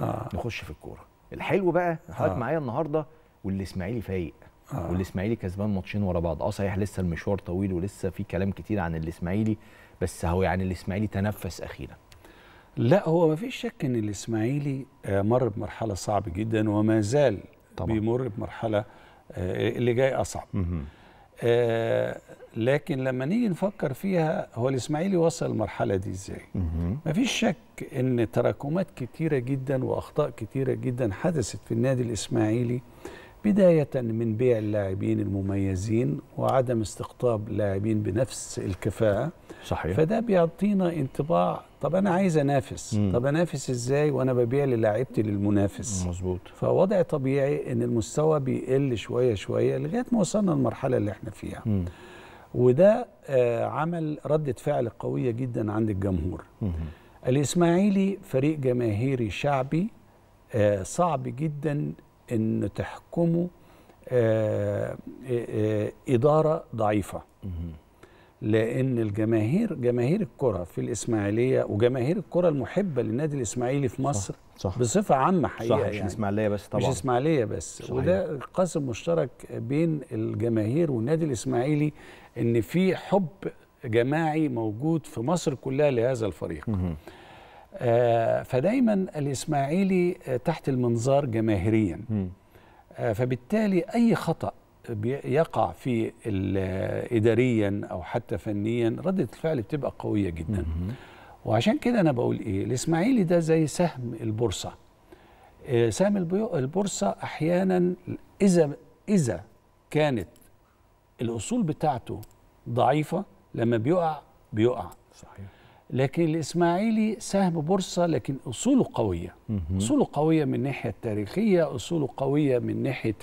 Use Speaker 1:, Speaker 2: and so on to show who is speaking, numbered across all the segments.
Speaker 1: آه. نخش في الكوره الحلو بقى حضرتك آه. معايا النهارده والاسماعيلي فايق آه. والاسماعيلي كسبان ماتشين ورا بعض اه صحيح لسه المشوار طويل ولسه في كلام كتير عن الاسماعيلي بس هو يعني الاسماعيلي تنفس اخيرا لا هو ما فيش شك ان الاسماعيلي آه، مر بمرحله صعبه جدا وما زال طبعا. بيمر بمرحله آه، اللي جاي اصعب آه لكن لما نيجي نفكر فيها هو الاسماعيلي وصل المرحله دي ازاي مفيش شك ان تراكمات كتيره جدا واخطاء كتيره جدا حدثت في النادي الاسماعيلي بدايه من بيع اللاعبين المميزين وعدم استقطاب لاعبين بنفس الكفاءه صحيح فده بيعطينا انطباع طب انا عايز انافس مم. طب انافس ازاي وانا ببيع للاعيبتي للمنافس مظبوط فوضع طبيعي ان المستوى بيقل شويه شويه لغايه ما وصلنا للمرحله اللي احنا فيها مم. وده آه، عمل ردة فعل قوية جدا عند الجمهور الإسماعيلي فريق جماهيري شعبي آه، صعب جدا أن تحكمه آه، إدارة ضعيفة لان الجماهير جماهير الكره في الاسماعيليه وجماهير الكره المحبه للنادي الاسماعيلي في مصر صح. صح. بصفه عامه حقيقه صح مش يعني. اسماعيليه بس طبعا مش اسماعيليه بس صحيح. وده قاسم مشترك بين الجماهير والنادي الاسماعيلي ان في حب جماعي موجود في مصر كلها لهذا الفريق آه فدايما الاسماعيلي تحت المنظار جماهيريا آه فبالتالي اي خطا يقع في اداريا او حتى فنيا رده الفعل بتبقى قويه جدا وعشان كده انا بقول ايه الاسماعيلي ده زي سهم البورصه آه، سهم البورصه احيانا اذا اذا كانت الاصول بتاعته ضعيفه لما بيقع بيقع صحيح لكن الاسماعيلي سهم بورصه لكن اصوله قويه اصوله قويه من الناحيه التاريخيه اصوله قويه من ناحيه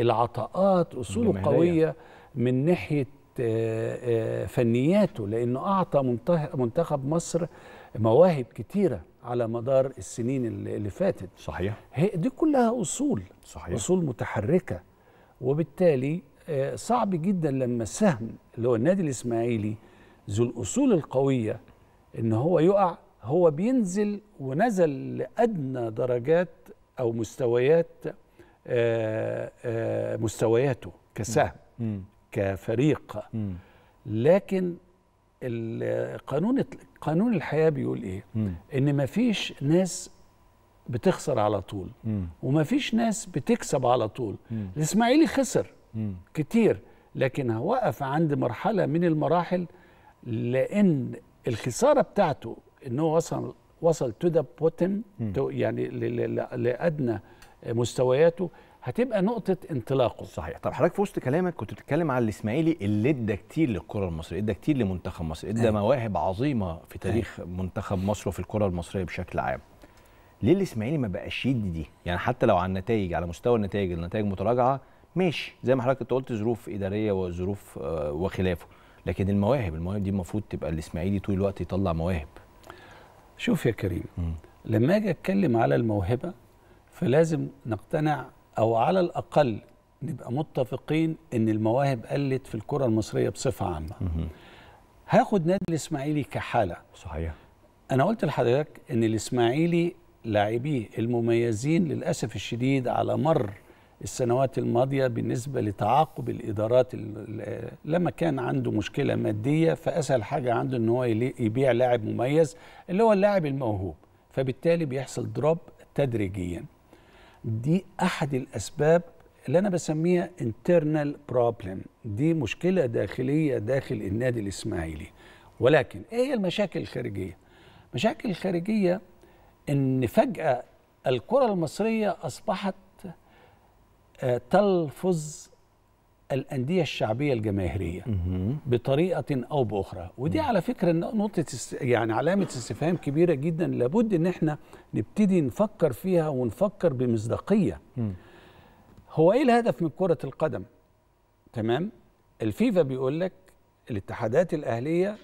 Speaker 1: العطاءات اصوله جميلية. قويه من ناحيه آه، آه، فنياته لانه اعطى منتخب مصر مواهب كتيره على مدار السنين اللي فاتت صحيح دي كلها اصول صحيح اصول متحركه وبالتالي آه، صعب جدا لما سهم اللي هو النادي الاسماعيلي ذو الأصول القوية إن هو يقع هو بينزل ونزل لأدنى درجات أو مستويات آآ آه، آآ آه، مستوياته كسهم كفريق لكن قانون قانون الحياه بيقول ايه؟ م. ان مفيش ناس بتخسر على طول م. ومفيش ناس بتكسب على طول الاسماعيلي خسر كتير لكن وقف عند مرحله من المراحل لان الخساره بتاعته ان هو وصل وصل تو ذا بوتن يعني لادنى مستوياته هتبقى نقطة انطلاقه صحيح طب حضرتك في وسط كلامك كنت بتتكلم على الاسماعيلي اللي ادى كتير للكرة المصرية ادى كتير لمنتخب مصر ادى أه. مواهب عظيمة في أيوة. تاريخ أه. منتخب مصر وفي الكرة المصرية بشكل عام ليه الاسماعيلي ما بقاش يدي دي يعني حتى لو على النتائج على مستوى النتائج النتائج متراجعة ماشي زي ما حضرتك قلت ظروف إدارية وظروف آه، وخلافه لكن المواهب المواهب دي المفروض تبقى الاسماعيلي طول الوقت يطلع مواهب شوف يا كريم م. لما اجي اتكلم على الموهبه فلازم نقتنع او على الاقل نبقى متفقين ان المواهب قلت في الكره المصريه بصفه عامه م. هاخد نادي الاسماعيلي كحاله صحيح انا قلت لحضرتك ان الاسماعيلي لاعبيه المميزين للاسف الشديد على مر السنوات الماضيه بالنسبه لتعاقب الادارات لما كان عنده مشكله ماديه فاسهل حاجه عنده ان هو يبيع لاعب مميز اللي هو اللاعب الموهوب فبالتالي بيحصل دروب تدريجيا دي احد الاسباب اللي انا بسميها internal problem دي مشكله داخليه داخل النادي الاسماعيلي ولكن ايه هي المشاكل الخارجيه مشاكل الخارجيه ان فجاه الكره المصريه اصبحت آه، تلفظ الأندية الشعبية الجماهيرية بطريقة أو بأخرى ودي على فكرة نقطة يعني علامة استفهام كبيرة جدا لابد إن احنا نبتدي نفكر فيها ونفكر بمصداقية هو إيه الهدف من كرة القدم؟ تمام؟ الفيفا بيقول لك الاتحادات الأهلية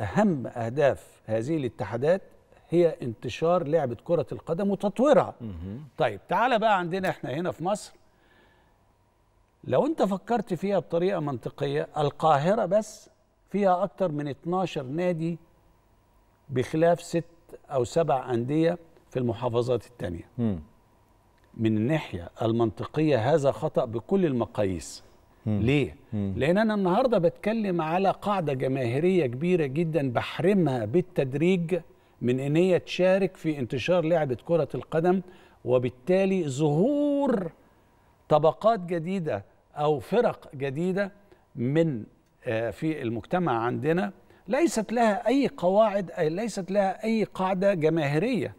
Speaker 1: أهم أهداف هذه الاتحادات هي انتشار لعبة كرة القدم وتطويرها طيب تعال بقى عندنا احنا هنا في مصر لو انت فكرت فيها بطريقه منطقيه القاهره بس فيها اكتر من 12 نادي بخلاف ست او سبع انديه في المحافظات الثانيه من الناحيه المنطقيه هذا خطا بكل المقاييس ليه مم. لان انا النهارده بتكلم على قاعده جماهيريه كبيره جدا بحرمها بالتدريج من ان هي تشارك في انتشار لعبه كره القدم وبالتالي ظهور طبقات جديده أو فرق جديدة من آه، في المجتمع عندنا ليست لها أي قواعد ليست لها أي قاعدة جماهيرية